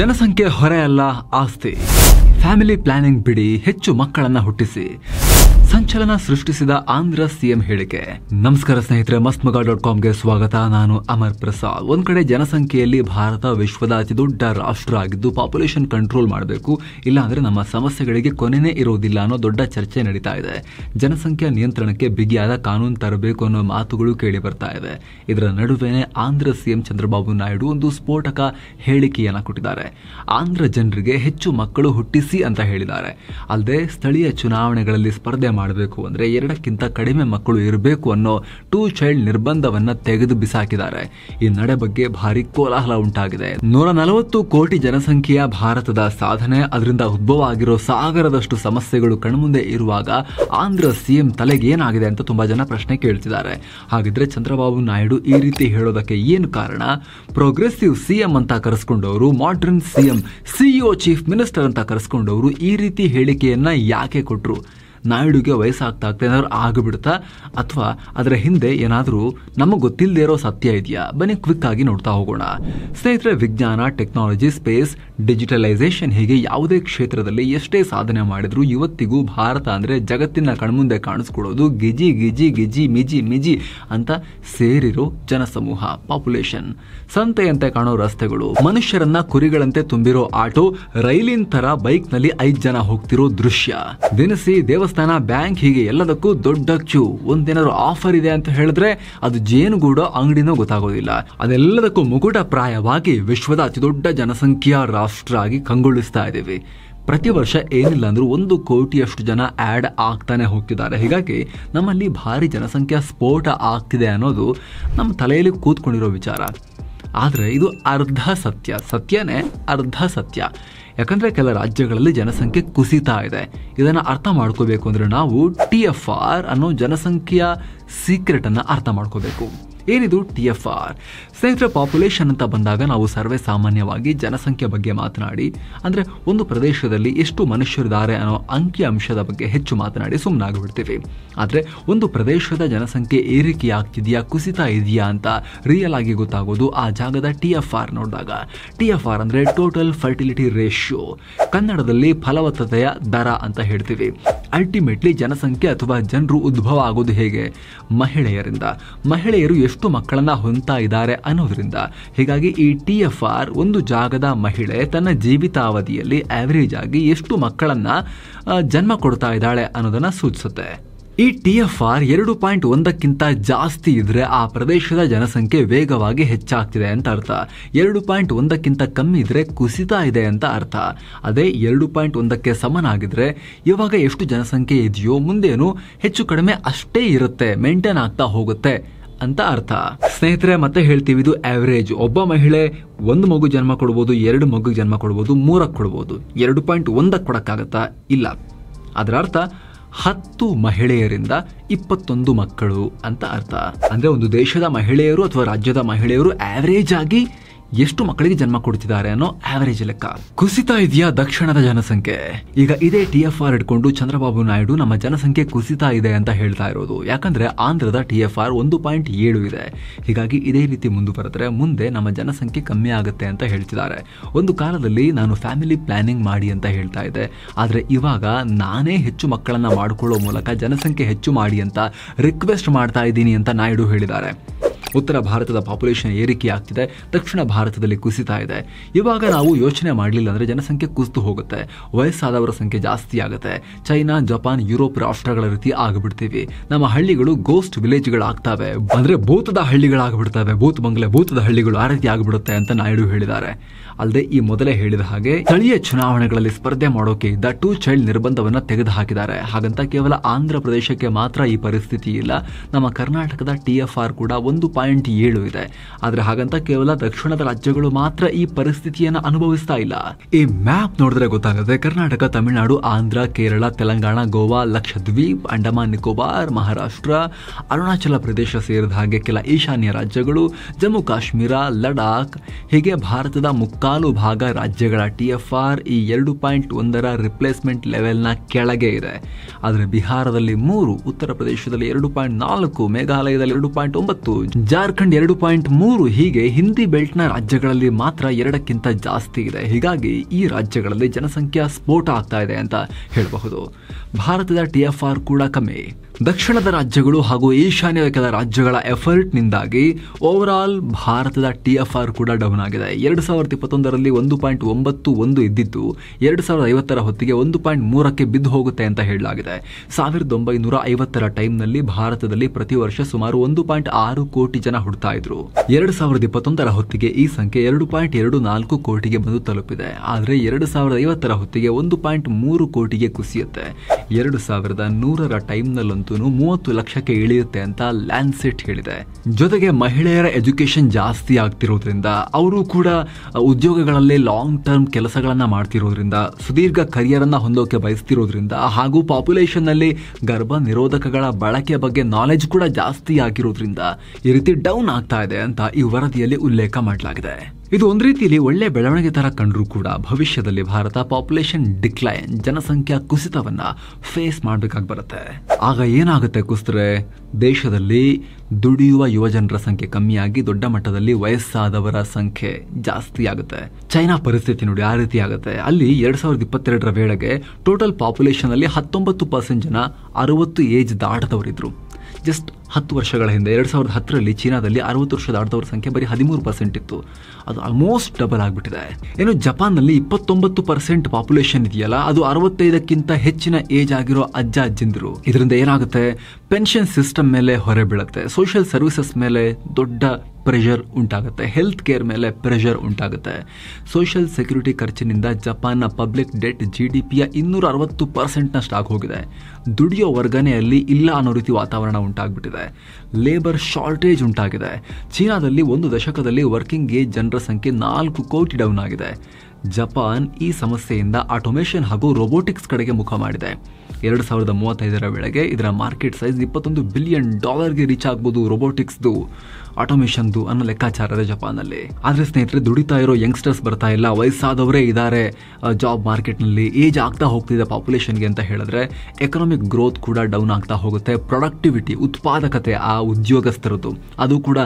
ಜನಸಂಖ್ಯೆ ಹೊರೆಯಲ್ಲ ಆಸ್ತಿ family planning ಬಿಡಿ ಹೆಚ್ಚು ಮಕ್ಕಳನ್ನ ಹುಟ್ಟಿಸಿ ಸಂಚಲನ ಸೃಷ್ಟಿಸಿದ ಆಂಧ್ರ ಸಿಎಂ ಹೇಳಿಕೆ ನಮಸ್ಕಾರ ಸ್ನೇಹಿತರೆ ಮಸ್ತ್ ಮಗ ಡಾಟ್ ಕಾಮ್ಗೆ ಸ್ವಾಗತ ನಾನು ಅಮರ್ ಪ್ರಸಾದ್ ಒಂದ್ ಕಡೆ ಜನಸಂಖ್ಯೆಯಲ್ಲಿ ಭಾರತ ವಿಶ್ವದ ಅತಿ ದೊಡ್ಡ ರಾಷ್ಟ್ರ ಆಗಿದ್ದು ಪಾಪ್ಯುಲೇಷನ್ ಕಂಟ್ರೋಲ್ ಮಾಡಬೇಕು ಇಲ್ಲಾಂದ್ರೆ ನಮ್ಮ ಸಮಸ್ಯೆಗಳಿಗೆ ಕೊನೆನೇ ಇರೋದಿಲ್ಲ ಅನ್ನೋ ದೊಡ್ಡ ಚರ್ಚೆ ನಡೀತಾ ಇದೆ ಜನಸಂಖ್ಯಾ ನಿಯಂತ್ರಣಕ್ಕೆ ಬಿಗಿಯಾದ ಕಾನೂನು ತರಬೇಕು ಅನ್ನೋ ಮಾತುಗಳು ಕೇಳಿ ಬರ್ತಾ ಇದೆ ಇದರ ನಡುವೆನೆ ಆಂಧ್ರ ಸಿಎಂ ಚಂದ್ರಬಾಬು ನಾಯ್ಡು ಒಂದು ಸ್ಫೋಟಕ ಹೇಳಿಕೆಯನ್ನ ಕೊಟ್ಟಿದ್ದಾರೆ ಆಂಧ್ರ ಜನರಿಗೆ ಹೆಚ್ಚು ಮಕ್ಕಳು ಹುಟ್ಟಿಸಿ ಅಂತ ಹೇಳಿದ್ದಾರೆ ಅಲ್ಲದೆ ಸ್ಥಳೀಯ ಚುನಾವಣೆಗಳಲ್ಲಿ ಸ್ಪರ್ಧೆ ಮಾಡಿ ಮಾಡಬೇಕು ಅಂದರೆ ಎರಡಕ್ಕಿಂತ ಕಡಿಮೆ ಮಕ್ಕಳು ಇರಬೇಕು ಅನ್ನೋ ಟೂ ಚೈಲ್ಡ್ ನಿರ್ಬಂಧವನ್ನು ತೆಗೆದು ಬಿಸಾಕಿದ್ದಾರೆ ಈ ನಡೆ ಬಗ್ಗೆ ಭಾರಿ ಕೋಲಾಹಲ ಉಂಟಾಗಿದೆ ನೂರ ನಲವತ್ತು ಕೋಟಿ ಜನಸಂಖ್ಯೆಯ ಭಾರತದ ಸಾಧನೆ ಅದರಿಂದ ಉದ್ಭವ ಆಗಿರೋ ಸಾಗರದಷ್ಟು ಸಮಸ್ಯೆಗಳು ಕಣ್ಮುಂದೆ ಇರುವಾಗ ಆಂಧ್ರ ಸಿಎಂ ತಲೆಗೆ ಏನಾಗಿದೆ ಅಂತ ತುಂಬಾ ಜನ ಪ್ರಶ್ನೆ ಕೇಳ್ತಿದ್ದಾರೆ ಹಾಗಿದ್ರೆ ಚಂದ್ರಬಾಬು ನಾಯ್ಡು ಈ ರೀತಿ ಹೇಳೋದಕ್ಕೆ ಏನು ಕಾರಣ ಪ್ರೋಗ್ರೆಸಿವ್ ಸಿಎಂ ಅಂತ ಕರೆಸ್ಕೊಂಡವರು modern CM CEO chief minister ಅಂತ ಕರೆಸ್ಕೊಂಡವರು ಈ ರೀತಿ ಹೇಳಿಕೆಯನ್ನ ಯಾಕೆ ಕೊಟ್ಟರು ನಾಯ್ಡುಗೆ ಆಗ್ತಾ ಏನಾದ್ರು ಆಗಿಬಿಡುತ್ತಾ ಅಥವಾ ಅದರ ಹಿಂದೆ ಏನಾದರೂ ನಮಗೆ ಗೊತ್ತಿಲ್ಲದೆ ಇರೋ ಸತ್ಯ ಇದೆಯಾ ಬನ್ನಿ ಕ್ವಿಕ್ ಆಗಿ ನೋಡ್ತಾ ಹೋಗೋಣ ಸ್ನೇಹಿತರೆ ವಿಜ್ಞಾನ ಟೆಕ್ನಾಲಜಿ ಸ್ಪೇಸ್ ಡಿಜಿಟಲೈಸೇಷನ್ ಹೀಗೆ ಯಾವುದೇ ಕ್ಷೇತ್ರದಲ್ಲಿ ಎಷ್ಟೇ ಸಾಧನೆ ಮಾಡಿದ್ರು ಇವತ್ತಿಗೂ ಭಾರತ ಅಂದ್ರೆ ಜಗತ್ತಿನ ಕಣ್ಮುಂದೆ ಕಾಣಿಸ್ಕೊಡೋದು ಗಿಜಿ ಗಿಜಿ ಗಿಜಿ ಮಿಜಿ ಮಿಜಿ ಅಂತ ಸೇರಿರೋ ಜನಸಮೂಹ ಪಾಪ್ಯುಲೇಷನ್ ಸಂತೆಯಂತೆ ಕಾಣೋ ರಸ್ತೆಗಳು ಮನುಷ್ಯರನ್ನ ಕುರಿಗಳಂತೆ ತುಂಬಿರೋ ಆಟೋ ರೈಲಿನ ತರ ನಲ್ಲಿ ಐದು ಜನ ಹೋಗ್ತಿರೋ ದೃಶ್ಯ ದಿನಸಿ ದೇವಸ್ಥಾನ ದೇವಸ್ಥಾನ ಬ್ಯಾಂಕ್ ಹೀಗೆ ಎಲ್ಲದಕ್ಕೂ ದೊಡ್ಡ ಚೂ ಒಂದೇನಾದ್ರು ಆಫರ್ ಇದೆ ಅಂತ ಹೇಳಿದ್ರೆ ಅದು ಜೇನುಗೂಡ ಅಂಗಡಿನೂ ಗೊತ್ತಾಗೋದಿಲ್ಲ ಅದೆಲ್ಲದಕ್ಕೂ ಮುಕುಟ ಪ್ರಾಯವಾಗಿ ವಿಶ್ವದ ದೊಡ್ಡ ಜನಸಂಖ್ಯಾ ರಾಷ್ಟ್ರ ಆಗಿ ಕಂಗೊಳಿಸ್ತಾ ಇದ್ದೀವಿ ಪ್ರತಿ ವರ್ಷ ಏನಿಲ್ಲ ಅಂದ್ರೆ ಒಂದು ಕೋಟಿಯಷ್ಟು ಜನ ಆಡ್ ಆಗ್ತಾನೆ ಹೋಗ್ತಿದ್ದಾರೆ ಹೀಗಾಗಿ ನಮ್ಮಲ್ಲಿ ಭಾರಿ ಜನಸಂಖ್ಯಾ ಸ್ಫೋಟ ಆಗ್ತಿದೆ ಅನ್ನೋದು ನಮ್ಮ ತಲೆಯಲ್ಲಿ ಕೂತ್ಕೊಂಡಿರೋ ವಿಚಾರ ಆದರೆ ಇದು ಅರ್ಧ ಸತ್ಯ ಸತ್ಯನೇ ಅರ್ಧ ಸತ್ಯ ಯಾಕಂದ್ರೆ ಕೆಲ ರಾಜ್ಯಗಳಲ್ಲಿ ಜನಸಂಖ್ಯೆ ಕುಸಿತಾ ಇದೆ ಇದನ್ನ ಅರ್ಥ ಮಾಡ್ಕೋಬೇಕು ಅಂದ್ರೆ ನಾವು ಟಿ ಎಫ್ ಆರ್ ಅನ್ನೋ ಜನಸಂಖ್ಯೆಯ ಸೀಕ್ರೆಟ್ ಅನ್ನ ಅರ್ಥ ಮಾಡ್ಕೋಬೇಕು ಏನಿದು ಟಿ ಎಫ್ ಆರ್ ಸ್ನೇಹಿತರೆ ಪಾಪ್ಯುಲೇಷನ್ ಅಂತ ಬಂದಾಗ ನಾವು ಸರ್ವೇ ಸಾಮಾನ್ಯವಾಗಿ ಜನಸಂಖ್ಯೆ ಬಗ್ಗೆ ಮಾತನಾಡಿ ಅಂದರೆ ಒಂದು ಪ್ರದೇಶದಲ್ಲಿ ಎಷ್ಟು ಮನುಷ್ಯರಿದ್ದಾರೆ ಅನ್ನೋ ಅಂಕಿ ಅಂಶದ ಬಗ್ಗೆ ಹೆಚ್ಚು ಮಾತನಾಡಿ ಸುಮ್ಮನಾಗ್ಬಿಡ್ತೀವಿ ಆದರೆ ಒಂದು ಪ್ರದೇಶದ ಜನಸಂಖ್ಯೆ ಏರಿಕೆ ಆಗ್ತಿದೆಯಾ ಕುಸಿತ ಇದೆಯಾ ಅಂತ ರಿಯಲ್ ಆಗಿ ಗೊತ್ತಾಗೋದು ಆ ಜಾಗದ ಟಿ ಎಫ್ ಆರ್ ನೋಡಿದಾಗ ಟಿ ಎಫ್ ಆರ್ ಅಂದರೆ ಟೋಟಲ್ ಫರ್ಟಿಲಿಟಿ ರೇಷ್ಯೋ ಕನ್ನಡದಲ್ಲಿ ಫಲವತ್ತತೆಯ ದರ ಅಂತ ಹೇಳ್ತೀವಿ ಅಲ್ಟಿಮೇಟ್ಲಿ ಜನಸಂಖ್ಯೆ ಅಥವಾ ಜನರು ಉದ್ಭವ ಆಗೋದು ಹೇಗೆ ಮಹಿಳೆಯರಿಂದ ಮಹಿಳೆಯರು ಎಷ್ಟು ಮಕ್ಕಳನ್ನ ಹೊಂದ್ತಾ ಇದ್ದಾರೆ ಅನ್ನೋದ್ರಿಂದ ಹೀಗಾಗಿ ಈ ಟಿ ಎಫ್ ಆರ್ ಒಂದು ಜಾಗದ ಮಹಿಳೆ ತನ್ನ ಜೀವಿತಾವಧಿಯಲ್ಲಿ ಆವರೇಜ್ ಆಗಿ ಎಷ್ಟು ಮಕ್ಕಳನ್ನ ಜನ್ಮ ಕೊಡ್ತಾ ಇದ್ದಾಳೆ ಅನ್ನೋದನ್ನ ಸೂಚಿಸುತ್ತೆ ಈ ಟಿ ಎಫ್ ಆರ್ ಎರಡು ಪಾಯಿಂಟ್ ಒಂದಕ್ಕಿಂತ ಜಾಸ್ತಿ ಇದ್ರೆ ಆ ಪ್ರದೇಶದ ಜನಸಂಖ್ಯೆ ವೇಗವಾಗಿ ಹೆಚ್ಚಾಗ್ತಿದೆ ಅಂತ ಅರ್ಥ ಎರಡು ಪಾಯಿಂಟ್ ಒಂದಕ್ಕಿಂತ ಕಮ್ಮಿ ಇದ್ರೆ ಕುಸಿತ ಇದೆ ಅಂತ ಅರ್ಥ ಅದೇ ಎರಡು ಪಾಯಿಂಟ್ ಒಂದಕ್ಕೆ ಸಮನಾಗಿದ್ರೆ ಇವಾಗ ಎಷ್ಟು ಜನಸಂಖ್ಯೆ ಇದೆಯೋ ಮುಂದೇನು ಹೆಚ್ಚು ಕಡಿಮೆ ಅಷ್ಟೇ ಇರುತ್ತೆ ಮೇಂಟೈನ್ ಆಗ್ತಾ ಹೋಗುತ್ತೆ ಅಂತ ಅರ್ಥ ಸ್ನೇಹಿತರೆ ಮತ್ತೆ ಹೇಳ್ತೀವಿ ಇದು ಆವರೇಜ್ ಒಬ್ಬ ಮಹಿಳೆ ಒಂದು ಮಗು ಜನ್ಮ ಕೊಡ್ಬೋದು ಎರಡು ಮಗು ಜನ್ಮ ಕೊಡ್ಬೋದು ಮೂರಕ್ಕೆ ಕೊಡ್ಬೋದು ಎರಡು ಪಾಯಿಂಟ್ ಒಂದಕ್ಕೆ ಕೊಡಕ್ಕಾಗತ್ತಾ ಇಲ್ಲ ಅದರ ಅರ್ಥ ಹತ್ತು ಮಹಿಳೆಯರಿಂದ ಇಪ್ಪತ್ತೊಂದು ಮಕ್ಕಳು ಅಂತ ಅರ್ಥ ಅಂದ್ರೆ ಒಂದು ದೇಶದ ಮಹಿಳೆಯರು ಅಥವಾ ರಾಜ್ಯದ ಮಹಿಳೆಯರು ಆವರೇಜ್ ಆಗಿ ಎಷ್ಟು ಮಕ್ಕಳಿಗೆ ಜನ್ಮ ಕೊಡ್ತಿದ್ದಾರೆ ಅನ್ನೋ ಆವರೇಜ್ ಲೆಕ್ಕ ಕುಸಿತ ಇದೆಯಾ ದಕ್ಷಿಣದ ಜನಸಂಖ್ಯೆ ಈಗ ಇದೇ ಟಿ ಎಫ್ ಆರ್ ಇಟ್ಕೊಂಡು ಚಂದ್ರಬಾಬು ನಾಯ್ಡು ನಮ್ಮ ಜನಸಂಖ್ಯೆ ಕುಸಿತ ಇದೆ ಅಂತ ಹೇಳ್ತಾ ಇರೋದು ಯಾಕಂದ್ರೆ ಆಂಧ್ರದ ಟಿ ಎಫ್ ಆರ್ ಒಂದು ಪಾಯಿಂಟ್ ಏಳು ಇದೆ ಹೀಗಾಗಿ ಇದೇ ರೀತಿ ಮುಂದುವರೆದ್ರೆ ಮುಂದೆ ನಮ್ಮ ಜನಸಂಖ್ಯೆ ಕಮ್ಮಿ ಆಗುತ್ತೆ ಅಂತ ಹೇಳ್ತಿದ್ದಾರೆ ಒಂದು ಕಾಲದಲ್ಲಿ ನಾನು ಫ್ಯಾಮಿಲಿ ಪ್ಲಾನಿಂಗ್ ಮಾಡಿ ಅಂತ ಹೇಳ್ತಾ ಇದ್ದೆ ಆದರೆ ಇವಾಗ ನಾನೇ ಹೆಚ್ಚು ಮಕ್ಕಳನ್ನ ಮಾಡಿಕೊಳ್ಳೋ ಮೂಲಕ ಜನಸಂಖ್ಯೆ ಹೆಚ್ಚು ಮಾಡಿ ಅಂತ ರಿಕ್ವೆಸ್ಟ್ ಮಾಡ್ತಾ ಇದ್ದೀನಿ ಅಂತ ನಾಯ್ಡು ಹೇಳಿದ್ದಾರೆ ಉತ್ತರ ಭಾರತದ ಪಾಪ್ಯುಲೇಷನ್ ಏರಿಕೆ ಆಗ್ತಿದೆ ದಕ್ಷಿಣ ಭಾರತದಲ್ಲಿ ಕುಸಿತಾ ಇದೆ ಇವಾಗ ನಾವು ಯೋಚನೆ ಮಾಡಲಿಲ್ಲ ಅಂದ್ರೆ ಜನಸಂಖ್ಯೆ ಕುಸಿತು ಹೋಗುತ್ತೆ ವಯಸ್ಸಾದವರ ಸಂಖ್ಯೆ ಜಾಸ್ತಿ ಆಗುತ್ತೆ ಚೈನಾ ಜಪಾನ್ ಯುರೋಪ್ ರಾಷ್ಟ್ರಗಳ ರೀತಿ ಆಗಿಬಿಡ್ತೀವಿ ನಮ್ಮ ಹಳ್ಳಿಗಳು ಗೋಸ್ಟ್ ಗಳಾಗ್ತವೆ ಅಂದರೆ ಭೂತದ ಹಳ್ಳಿಗಳಾಗ್ಬಿಡ್ತವೆ ಭೂತ ಬಂಗ್ಲೆ ಭೂತದ ಹಳ್ಳಿಗಳು ಆ ರೀತಿ ಆಗಿಬಿಡುತ್ತೆ ಅಂತ ನಾಯ್ಡು ಹೇಳಿದ್ದಾರೆ ಅಲ್ಲದೆ ಈ ಮೊದಲೇ ಹೇಳಿದ ಹಾಗೆ ಸ್ಥಳೀಯ ಚುನಾವಣೆಗಳಲ್ಲಿ ಸ್ಪರ್ಧೆ ಮಾಡೋಕೆ ಇದ್ದ ಟೂ ಚೈಲ್ಡ್ ನಿರ್ಬಂಧವನ್ನ ತೆಗೆದು ಹಾಕಿದ್ದಾರೆ ಹಾಗಂತ ಕೇವಲ ಆಂಧ್ರ ಪ್ರದೇಶಕ್ಕೆ ಮಾತ್ರ ಈ ಪರಿಸ್ಥಿತಿ ಇಲ್ಲ ನಮ್ಮ ಕರ್ನಾಟಕದ ಟಿಎಫ್ಆರ್ ಕೂಡ ಒಂದು ಪಾಯಿಂಟ್ ಏಳು ಇದೆ ಆದರೆ ಹಾಗಂತ ಕೇವಲ ದಕ್ಷಿಣದ ರಾಜ್ಯಗಳು ಮಾತ್ರ ಈ ಪರಿಸ್ಥಿತಿಯನ್ನು ಅನುಭವಿಸ್ತಾ ಇಲ್ಲ ಈ ಮ್ಯಾಪ್ ನೋಡಿದ್ರೆ ಗೊತ್ತಾಗುತ್ತೆ ಕರ್ನಾಟಕ ತಮಿಳುನಾಡು ಆಂಧ್ರ ಕೇರಳ ತೆಲಂಗಾಣ ಗೋವಾ ಲಕ್ಷದ್ವೀಪ್ ಅಂಡಮಾನ್ ನಿಕೋಬಾರ್ ಮಹಾರಾಷ್ಟ್ರ ಅರುಣಾಚಲ ಪ್ರದೇಶ ಸೇರಿದ ಹಾಗೆ ಕೆಲ ಈಶಾನ್ಯ ರಾಜ್ಯಗಳು ಜಮ್ಮು ಕಾಶ್ಮೀರ ಲಡಾಖ್ ಹೀಗೆ ಭಾರತದ ಮುಕ್ಕಾಲು ಭಾಗ ರಾಜ್ಯಗಳ ಟಿ ಎಫ್ ಆರ್ ಈ ಎರಡು ಪಾಯಿಂಟ್ ಒಂದರ ರಿಪ್ಲೇಸ್ಮೆಂಟ್ ಲೆವೆಲ್ನ ಕೆಳಗೆ ಇದೆ ಆದರೆ ಬಿಹಾರದಲ್ಲಿ ಮೂರು ಉತ್ತರ ಪ್ರದೇಶದಲ್ಲಿ ಎರಡು ಪಾಯಿಂಟ್ ನಾಲ್ಕು ಮೇಘಾಲಯದಲ್ಲಿ ಎರಡು ಪಾಯಿಂಟ್ ಒಂಬತ್ತು ಜಾರ್ಖಂಡ್ ಎರಡು ಪಾಯಿಂಟ್ ಮೂರು ಹೀಗೆ ಹಿಂದಿ ಬೆಲ್ಟ್ನ ರಾಜ್ಯಗಳಲ್ಲಿ ಮಾತ್ರ ಎರಡಕ್ಕಿಂತ ಜಾಸ್ತಿ ಇದೆ ಹೀಗಾಗಿ ಈ ರಾಜ್ಯಗಳಲ್ಲಿ ಜನಸಂಖ್ಯಾ ಸ್ಫೋಟ ಆಗ್ತಾ ಇದೆ ಅಂತ ಹೇಳಬಹುದು ಭಾರತದ ಟಿ ಕೂಡ ಕಮ್ಮಿ ದಕ್ಷಿಣದ ರಾಜ್ಯಗಳು ಹಾಗೂ ಈಶಾನ್ಯ ಕೆಲ ರಾಜ್ಯಗಳ ಎಫರ್ಟ್ನಿಂದಾಗಿ ಓವರ್ ಆಲ್ ಭಾರತದ ಟಿ ಎಫ್ ಆರ್ ಕೂಡ ಡೌನ್ ಆಗಿದೆ ಎರಡು ಸಾವಿರದ ಇಪ್ಪತ್ತೊಂದರಲ್ಲಿ ಒಂದು ಪಾಯಿಂಟ್ ಒಂಬತ್ತು ಒಂದು ಇದ್ದಿದ್ದು ಎರಡು ಸಾವಿರದ ಐವತ್ತರ ಹೊತ್ತಿಗೆ ಒಂದು ಪಾಯಿಂಟ್ ಮೂರಕ್ಕೆ ಬಿದ್ದು ಹೋಗುತ್ತೆ ಅಂತ ಹೇಳಲಾಗಿದೆ ಸಾವಿರದ ಒಂಬೈನೂರ ಐವತ್ತರ ಟೈಮ್ನಲ್ಲಿ ಭಾರತದಲ್ಲಿ ಪ್ರತಿ ವರ್ಷ ಸುಮಾರು ಒಂದು ಪಾಯಿಂಟ್ ಆರು ಕೋಟಿ ಜನ ಹುಡ್ತಾ ಇದ್ರು ಎರಡು ಸಾವಿರದ ಇಪ್ಪತ್ತೊಂದರ ಹೊತ್ತಿಗೆ ಈ ಸಂಖ್ಯೆ ಎರಡು ಪಾಯಿಂಟ್ ಎರಡು ನಾಲ್ಕು ಕೋಟಿಗೆ ಬಂದು ತಲುಪಿದೆ ಆದರೆ ಎರಡು ಸಾವಿರದ ಐವತ್ತರ ಹೊತ್ತಿಗೆ ಒಂದು ಪಾಯಿಂಟ್ ಮೂರು ಕೋಟಿಗೆ ಕುಸಿಯುತ್ತೆ ಎರಡು ಸಾವಿರದ ನೂರರ ಟೈಮ್ನಲ್ಲಂತೂ ಅಂತೂ ಮೂವತ್ತು ಲಕ್ಷಕ್ಕೆ ಇಳಿಯುತ್ತೆ ಅಂತ ಸೆಟ್ ಹೇಳಿದೆ ಜೊತೆಗೆ ಮಹಿಳೆಯರ ಎಜುಕೇಶನ್ ಜಾಸ್ತಿ ಆಗ್ತಿರೋದ್ರಿಂದ ಅವರು ಕೂಡ ಉದ್ಯೋಗಗಳಲ್ಲಿ ಲಾಂಗ್ ಟರ್ಮ್ ಕೆಲಸಗಳನ್ನ ಮಾಡ್ತಿರೋದ್ರಿಂದ ಸುದೀರ್ಘ ಕರಿಯರ್ ಅನ್ನ ಹೊಂದೋಕೆ ಬಯಸ್ತಿರೋದ್ರಿಂದ ಹಾಗೂ ಪಾಪ್ಯುಲೇಷನ್ ನಲ್ಲಿ ಗರ್ಭ ನಿರೋಧಕಗಳ ಬಳಕೆ ಬಗ್ಗೆ ನಾಲೆಜ್ ಕೂಡ ಜಾಸ್ತಿ ಆಗಿರೋದ್ರಿಂದ ಈ ರೀತಿ ಡೌನ್ ಆಗ್ತಾ ಇದೆ ಅಂತ ಈ ವರದಿಯಲ್ಲಿ ಉಲ್ಲೇಖ ಮಾಡಲಾಗಿದೆ ಇದು ಒಂದ್ ರೀತಿಯಲ್ಲಿ ಒಳ್ಳೆ ಬೆಳವಣಿಗೆ ತರ ಕಂಡ್ರೂ ಕೂಡ ಭವಿಷ್ಯದಲ್ಲಿ ಭಾರತ ಪಾಪ್ಯುಲೇಷನ್ ಡಿಕ್ಲೈನ್ ಜನಸಂಖ್ಯಾ ಕುಸಿತವನ್ನ ಫೇಸ್ ಮಾಡಬೇಕಾಗಿ ಬರುತ್ತೆ ಆಗ ಏನಾಗುತ್ತೆ ಕುಸ್ತ್ರೆ ದೇಶದಲ್ಲಿ ದುಡಿಯುವ ಯುವಜನರ ಸಂಖ್ಯೆ ಕಮ್ಮಿಯಾಗಿ ದೊಡ್ಡ ಮಟ್ಟದಲ್ಲಿ ವಯಸ್ಸಾದವರ ಸಂಖ್ಯೆ ಜಾಸ್ತಿ ಆಗುತ್ತೆ ಚೈನಾ ಪರಿಸ್ಥಿತಿ ನೋಡಿ ಆ ರೀತಿ ಆಗುತ್ತೆ ಅಲ್ಲಿ ಎರಡ್ ಸಾವಿರದ ಇಪ್ಪತ್ತೆರಡರ ವೇಳೆಗೆ ಟೋಟಲ್ ಪಾಪ್ಯುಲೇಷನ್ ಅಲ್ಲಿ ಹತ್ತೊಂಬತ್ತು ಪರ್ಸೆಂಟ್ ಜನ ಅರವತ್ತು ಏಜ್ ದಾಟದವರಿದ್ರು ಜಸ್ಟ್ ಹತ್ತು ವರ್ಷಗಳ ಹಿಂದೆ ಎರಡು ಸಾವಿರದ ಹತ್ತರಲ್ಲಿ ಚೀನಾದಲ್ಲಿ ಅರವತ್ತು ವರ್ಷದ ಆಡಿದವರ ಸಂಖ್ಯೆ ಬರೀ ಹದಿಮೂರು ಪರ್ಸೆಂಟ್ ಇತ್ತು ಅದು ಆಲ್ಮೋಸ್ಟ್ ಡಬಲ್ ಆಗಿಬಿಟ್ಟಿದೆ ಏನು ಜಪಾನ್ನಲ್ಲಿ ಇಪ್ಪತ್ತೊಂಬತ್ತು ಪರ್ಸೆಂಟ್ ಪಾಪ್ಯುಲೇಷನ್ ಇದೆಯಲ್ಲ ಅದು ಅರವತ್ತೈದಕ್ಕಿಂತ ಹೆಚ್ಚಿನ ಏಜ್ ಆಗಿರೋ ಅಜ್ಜ ಅಜ್ಜಿಂದರು ಇದರಿಂದ ಏನಾಗುತ್ತೆ ಪೆನ್ಷನ್ ಸಿಸ್ಟಮ್ ಮೇಲೆ ಹೊರೆ ಬೀಳುತ್ತೆ ಸೋಷಿಯಲ್ ಸರ್ವಿಸಸ್ ಮೇಲೆ ದೊಡ್ಡ ಪ್ರೆಷರ್ ಉಂಟಾಗುತ್ತೆ ಹೆಲ್ತ್ ಕೇರ್ ಮೇಲೆ ಪ್ರೆಷರ್ ಉಂಟಾಗುತ್ತೆ ಸೋಷಿಯಲ್ ಸೆಕ್ಯೂರಿಟಿ ಖರ್ಚಿನಿಂದ ಜಪಾನ್ನ ಪಬ್ಲಿಕ್ ಡೆಟ್ ಜಿ ಡಿ ಪಿಯ ಇನ್ನೂರ ಅರವತ್ತು ಪರ್ಸೆಂಟ್ನ ಸ್ಟಾಕ್ ಹೋಗಿದೆ ದುಡಿಯೋ ವರ್ಗನೆಯಲ್ಲಿ ಇಲ್ಲ ಅನ್ನೋ ರೀತಿ ವಾತಾವರಣ ಉಂಟಾಗ್ಬಿಟ್ಟಿದೆ ಲೇಬರ್ ಶಾರ್ಟೇಜ್ ಉಂಟಾಗಿದೆ ಚೀನಾದಲ್ಲಿ ಒಂದು ದಶಕದಲ್ಲಿ ವರ್ಕಿಂಗ್ ಏಜ್ ಜನರ ಸಂಖ್ಯೆ ನಾಲ್ಕು ಕೋಟಿ ಡೌನ್ ಆಗಿದೆ ಜಪಾನ್ ಈ ಸಮಸ್ಯೆಯಿಂದ ಆಟೋಮೇಷನ್ ಹಾಗೂ ರೊಬೋಟಿಕ್ಸ್ ಕಡೆಗೆ ಮುಖ ಮಾಡಿದೆ ಎರಡು ಸಾವಿರದ ಮೂವತ್ತೈದರ ವೇಳೆಗೆ ಇದರ ಮಾರ್ಕೆಟ್ ಸೈಜ್ ಇಪ್ಪತ್ತೊಂದು ಬಿಲಿಯನ್ ಡಾಲರ್ಗೆ ರೀಚ್ ಆಗ್ಬೋದು ರೊಬೋಟಿಕ್ಸ್ದು ದು ಅನ್ನೋ ಲೆಕ್ಕಾಚಾರ ಇದೆ ಅಲ್ಲಿ ಆದ್ರೆ ಸ್ನೇಹಿತರೆ ದುಡಿತಾ ಇರೋ ಯಂಗ್ಸ್ಟರ್ಸ್ ಬರ್ತಾ ಇಲ್ಲ ವಯಸ್ಸಾದವರೇ ಇದ್ದಾರೆ ಜಾಬ್ ಮಾರ್ಕೆಟ್ನಲ್ಲಿ ಏಜ್ ಆಗ್ತಾ ಹೋಗ್ತಿದೆ ಪಾಪ್ಯುಲೇಷನ್ಗೆ ಅಂತ ಹೇಳಿದ್ರೆ ಎಕನಾಮಿಕ್ ಗ್ರೋತ್ ಕೂಡ ಡೌನ್ ಆಗ್ತಾ ಹೋಗುತ್ತೆ ಪ್ರೊಡಕ್ಟಿವಿಟಿ ಉತ್ಪಾದಕತೆ ಆ ಉದ್ಯೋಗಸ್ಥರದ್ದು ಅದು ಕೂಡ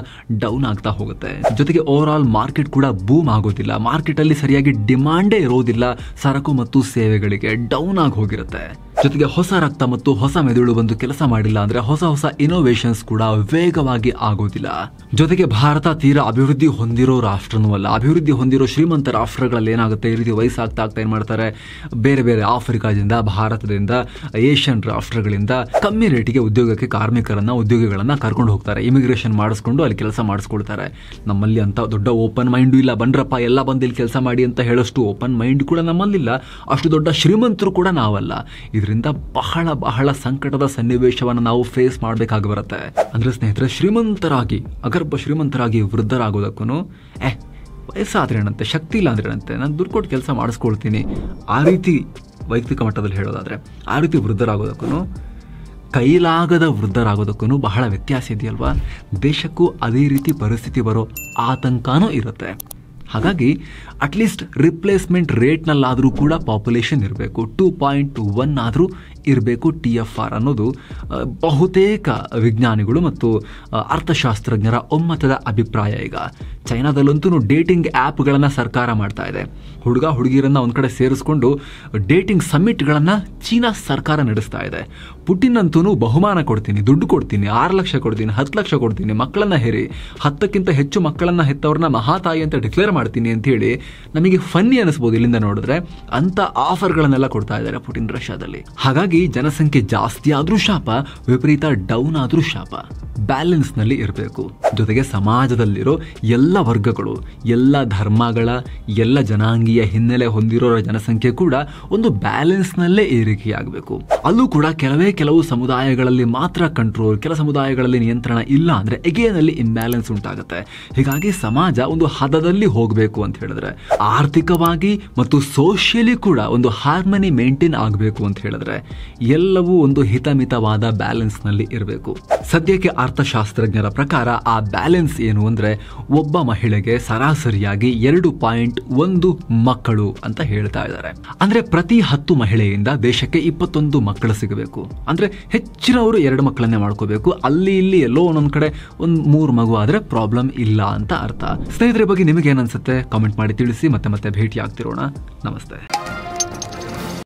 ಡೌನ್ ಆಗ್ತಾ ಹೋಗುತ್ತೆ ಜೊತೆಗೆ ಓವರ್ ಆಲ್ ಮಾರ್ಕೆಟ್ ಕೂಡ ಬೂಮ್ ಆಗೋದಿಲ್ಲ ಮಾರ್ಕೆಟಲ್ಲಿ ಸರಿಯಾಗಿ ಡಿಮಾಂಡೇ ಇರೋದಿಲ್ಲ ಸರಕು ಮತ್ತು ಸೇವೆಗಳಿಗೆ ಡೌನ್ ಆಗಿ ಹೋಗಿರುತ್ತೆ ಜೊತೆಗೆ ಹೊಸ ರಕ್ತ ಮತ್ತು ಹೊಸ ಮೆದುಳು ಬಂದು ಕೆಲಸ ಮಾಡಿಲ್ಲ ಅಂದ್ರೆ ಹೊಸ ಹೊಸ ಇನೋವೇಷನ್ಸ್ ಕೂಡ ವೇಗವಾಗಿ ಆಗೋದಿಲ್ಲ ಜೊತೆಗೆ ಭಾರತ ತೀರ ಅಭಿವೃದ್ಧಿ ಹೊಂದಿರೋ ರಾಷ್ಟ್ರನೂ ಅಲ್ಲ ಅಭಿವೃದ್ಧಿ ಹೊಂದಿರೋ ಶ್ರೀಮಂತ ರಾಷ್ಟ್ರಗಳಲ್ಲಿ ಏನಾಗುತ್ತೆ ಈ ರೀತಿ ವಯಸ್ಸಾಗ್ತಾ ಆಗ್ತಾ ಏನು ಮಾಡ್ತಾರೆ ಬೇರೆ ಬೇರೆ ಆಫ್ರಿಕಾದಿಂದ ಭಾರತದಿಂದ ಏಷ್ಯನ್ ರಾಷ್ಟ್ರಗಳಿಂದ ಕಮ್ಮಿ ರೇಟಿಗೆ ಉದ್ಯೋಗಕ್ಕೆ ಕಾರ್ಮಿಕರನ್ನು ಉದ್ಯೋಗಿಗಳನ್ನು ಕರ್ಕೊಂಡು ಹೋಗ್ತಾರೆ ಇಮಿಗ್ರೇಷನ್ ಮಾಡಿಸ್ಕೊಂಡು ಅಲ್ಲಿ ಕೆಲಸ ಮಾಡಿಸ್ಕೊಳ್ತಾರೆ ನಮ್ಮಲ್ಲಿ ಅಂತ ದೊಡ್ಡ ಓಪನ್ ಮೈಂಡು ಇಲ್ಲ ಬಂದ್ರಪ್ಪ ಎಲ್ಲ ಬಂದು ಇಲ್ಲಿ ಕೆಲಸ ಮಾಡಿ ಅಂತ ಹೇಳೋಷ್ಟು ಓಪನ್ ಮೈಂಡ್ ಕೂಡ ನಮ್ಮಲ್ಲಿಲ್ಲ ಅಷ್ಟು ದೊಡ್ಡ ಶ್ರೀಮಂತರು ಕೂಡ ನಾವಲ್ಲ ಇದರಿಂದ ಬಹಳ ಬಹಳ ಸಂಕಟದ ಸನ್ನಿವೇಶವನ್ನು ನಾವು ಫೇಸ್ ಮಾಡಬೇಕಾಗಿ ಬರುತ್ತೆ ಅಂದರೆ ಸ್ನೇಹಿತರೆ ಶ್ರೀಮಂತರಾಗಿ ಅಗರ್ ಸ್ವಲ್ಪ ಶ್ರೀಮಂತರಾಗಿ ವೃದ್ಧರಾಗೋದಕ್ಕೂ ಏ ಏನಂತೆ ಶಕ್ತಿ ಇಲ್ಲ ಏನಂತೆ ನಾನು ದುಡ್ಡು ಕೊಟ್ಟು ಕೆಲಸ ಮಾಡಿಸ್ಕೊಳ್ತೀನಿ ಆ ರೀತಿ ವೈಯಕ್ತಿಕ ಮಟ್ಟದಲ್ಲಿ ಹೇಳೋದಾದರೆ ಆ ರೀತಿ ವೃದ್ಧರಾಗೋದಕ್ಕೂ ಕೈಲಾಗದ ವೃದ್ಧರಾಗೋದಕ್ಕೂ ಬಹಳ ವ್ಯತ್ಯಾಸ ಇದೆಯಲ್ವಾ ದೇಶಕ್ಕೂ ಅದೇ ರೀತಿ ಪರಿಸ್ಥಿತಿ ಬರೋ ಆತಂಕನೂ ಇರುತ್ತೆ ಹಾಗಾಗಿ ಅಟ್ಲೀಸ್ಟ್ ರಿಪ್ಲೇಸ್ಮೆಂಟ್ ರೇಟ್ನಲ್ಲಾದರೂ ಕೂಡ ಪಾಪ್ಯುಲೇಷನ್ ಇರಬೇಕು ಟೂ ಪಾಯಿಂಟ್ ಒನ್ ಆದರೂ ಇರಬೇಕು ಟಿ ಎಫ್ ಆರ್ ಅನ್ನೋದು ಬಹುತೇಕ ವಿಜ್ಞಾನಿಗಳು ಮತ್ತು ಅರ್ಥಶಾಸ್ತ್ರಜ್ಞರ ಒಮ್ಮತದ ಅಭಿಪ್ರಾಯ ಈಗ ಚೈನಾದಲ್ಲಂತೂ ಡೇಟಿಂಗ್ ಆ್ಯಪ್ಗಳನ್ನು ಸರ್ಕಾರ ಮಾಡ್ತಾ ಇದೆ ಹುಡುಗ ಹುಡುಗಿರನ್ನು ಒಂದು ಕಡೆ ಸೇರಿಸ್ಕೊಂಡು ಡೇಟಿಂಗ್ ಸಮಿಟ್ಗಳನ್ನು ಚೀನಾ ಸರ್ಕಾರ ನಡೆಸ್ತಾ ಇದೆ ಪುಟಿನ್ ಅಂತೂ ಬಹುಮಾನ ಕೊಡ್ತೀನಿ ದುಡ್ಡು ಕೊಡ್ತೀನಿ ಆರು ಲಕ್ಷ ಕೊಡ್ತೀನಿ ಹತ್ತು ಲಕ್ಷ ಕೊಡ್ತೀನಿ ಮಕ್ಕಳನ್ನು ಹೇರಿ ಹತ್ತಕ್ಕಿಂತ ಹೆಚ್ಚು ಮಕ್ಕಳನ್ನು ಹೆತ್ತವ್ರನ್ನ ಮಹಾತಾಯಿ ಅಂತ ಡಿಕ್ಲೇರ್ ಮಾಡಿ ಮಾಡ್ತೀನಿ ಹೇಳಿ ನಮಗೆ ಫನ್ನಿ ಅನಿಸ್ಬೋದು ಇಲ್ಲಿಂದ ನೋಡಿದ್ರೆ ಆಫರ್ ಗಳನ್ನೆಲ್ಲ ಕೊಡ್ತಾ ಇದ್ದಾರೆ ಪುಟಿನ್ ರಷ್ಯಾದಲ್ಲಿ ಹಾಗಾಗಿ ಜನಸಂಖ್ಯೆ ಜಾಸ್ತಿ ಆದ್ರೂ ಶಾಪ ವಿಪರೀತ ಡೌನ್ ಆದ್ರೂ ಶಾಪ ಬ್ಯಾಲೆನ್ಸ್ನಲ್ಲಿ ಇರಬೇಕು ಜೊತೆಗೆ ಸಮಾಜದಲ್ಲಿರೋ ಎಲ್ಲ ವರ್ಗಗಳು ಎಲ್ಲ ಧರ್ಮಗಳ ಎಲ್ಲ ಜನಾಂಗೀಯ ಹಿನ್ನೆಲೆ ಹೊಂದಿರೋ ಜನಸಂಖ್ಯೆ ಕೂಡ ಒಂದು ಬ್ಯಾಲೆನ್ಸ್ನಲ್ಲೇ ಏರಿಕೆಯಾಗಬೇಕು ಅಲ್ಲೂ ಕೂಡ ಕೆಲವೇ ಕೆಲವು ಸಮುದಾಯಗಳಲ್ಲಿ ಮಾತ್ರ ಕಂಟ್ರೋಲ್ ಕೆಲ ಸಮುದಾಯಗಳಲ್ಲಿ ನಿಯಂತ್ರಣ ಇಲ್ಲ ಅಂದ್ರೆ ಎಗೇನ್ ಅಲ್ಲಿ ಇಂಬ್ಯಾಲೆನ್ಸ್ ಉಂಟಾಗುತ್ತೆ ಹೀಗಾಗಿ ಸಮಾಜ ಒಂದು ಹದದಲ್ಲಿ ಹೋಗಬೇಕು ಅಂತ ಹೇಳಿದ್ರೆ ಆರ್ಥಿಕವಾಗಿ ಮತ್ತು ಸೋಷಿಯಲಿ ಕೂಡ ಒಂದು ಹಾರ್ಮನಿ ಮೇಂಟೈನ್ ಆಗಬೇಕು ಅಂತ ಹೇಳಿದ್ರೆ ಎಲ್ಲವೂ ಒಂದು ಹಿತಮಿತವಾದ ಬ್ಯಾಲೆನ್ಸ್ನಲ್ಲಿ ಇರಬೇಕು ಸದ್ಯಕ್ಕೆ ಅರ್ಥಶಾಸ್ತ್ರಜ್ಞರ ಪ್ರಕಾರ ಆ ಬ್ಯಾಲೆನ್ಸ್ ಏನು ಅಂದರೆ ಒಬ್ಬ ಮಹಿಳೆಗೆ ಸರಾಸರಿಯಾಗಿ ಎರಡು ಪಾಯಿಂಟ್ ಒಂದು ಮಕ್ಕಳು ಅಂತ ಹೇಳ್ತಾ ಇದ್ದಾರೆ ಅಂದರೆ ಪ್ರತಿ ಹತ್ತು ಮಹಿಳೆಯಿಂದ ದೇಶಕ್ಕೆ ಇಪ್ಪತ್ತೊಂದು ಮಕ್ಕಳು ಸಿಗಬೇಕು ಅಂದರೆ ಹೆಚ್ಚಿನವರು ಎರಡು ಮಕ್ಕಳನ್ನೇ ಮಾಡ್ಕೋಬೇಕು ಅಲ್ಲಿ ಇಲ್ಲಿ ಎಲ್ಲೋ ಒಂದೊಂದು ಕಡೆ ಒಂದು ಮೂರು ಮಗು ಆದರೆ ಪ್ರಾಬ್ಲಮ್ ಇಲ್ಲ ಅಂತ ಅರ್ಥ ಸ್ನೇಹಿತರ ಬಗ್ಗೆ ನಿಮಗೇನನ್ಸುತ್ತೆ ಕಾಮೆಂಟ್ ಮಾಡಿ ತಿಳಿಸಿ ಮತ್ತೆ ಮತ್ತೆ ಭೇಟಿ ಆಗ್ತಿರೋಣ ನಮಸ್ತೆ